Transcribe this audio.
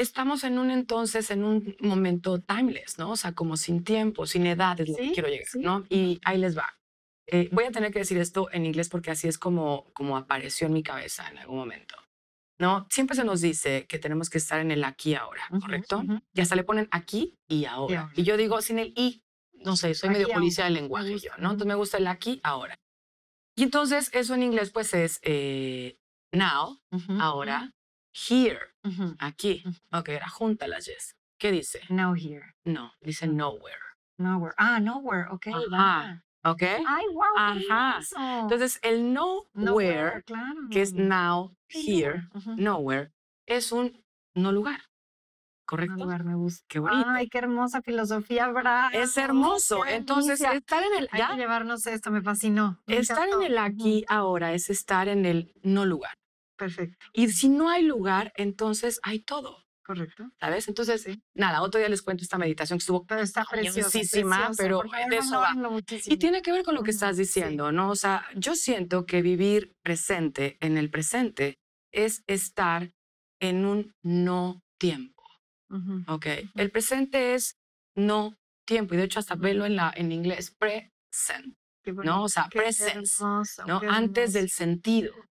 estamos en un entonces, en un momento timeless, ¿no? O sea, como sin tiempo, sin edad es lo que quiero llegar, ¿no? Y ahí les va. Eh, voy a tener que decir esto en inglés porque así es como, como apareció en mi cabeza en algún momento. ¿No? Siempre se nos dice que tenemos que estar en el aquí ahora, ¿correcto? Y hasta le ponen aquí y ahora. y yo digo sin el y, no sé, soy medio policía del lenguaje yo, ¿no? Entonces me gusta el aquí ahora. Y entonces eso en inglés pues es eh, now, ahora, here, aquí. Ok, era junta yes. ¿Qué dice? No here. No, dice nowhere. Nowhere. Ah, nowhere, ok. Ajá. ¿Ok? Ajá. Entonces, el nowhere, que es now, here, nowhere, es un no lugar. ¿correcto? No lugar me gusta. Qué bonito. Ay, qué hermosa filosofía, bra Es hermoso. Entonces, estar en el... llevarnos esto, me fascinó. estar en el aquí ahora es estar en el no lugar. Perfecto. Y si no hay lugar, entonces hay todo. Correcto. ¿Sabes? Entonces, nada, otro día les cuento esta meditación que estuvo pero preciosísima, pero de eso va. Y tiene que ver con lo que estás diciendo, ¿no? O sea, yo siento que vivir presente en el presente es estar en un no tiempo. ¿Ok? El presente es no tiempo, y de hecho hasta velo en, la, en inglés, present, ¿no? O sea, presence, ¿no? Antes del sentido.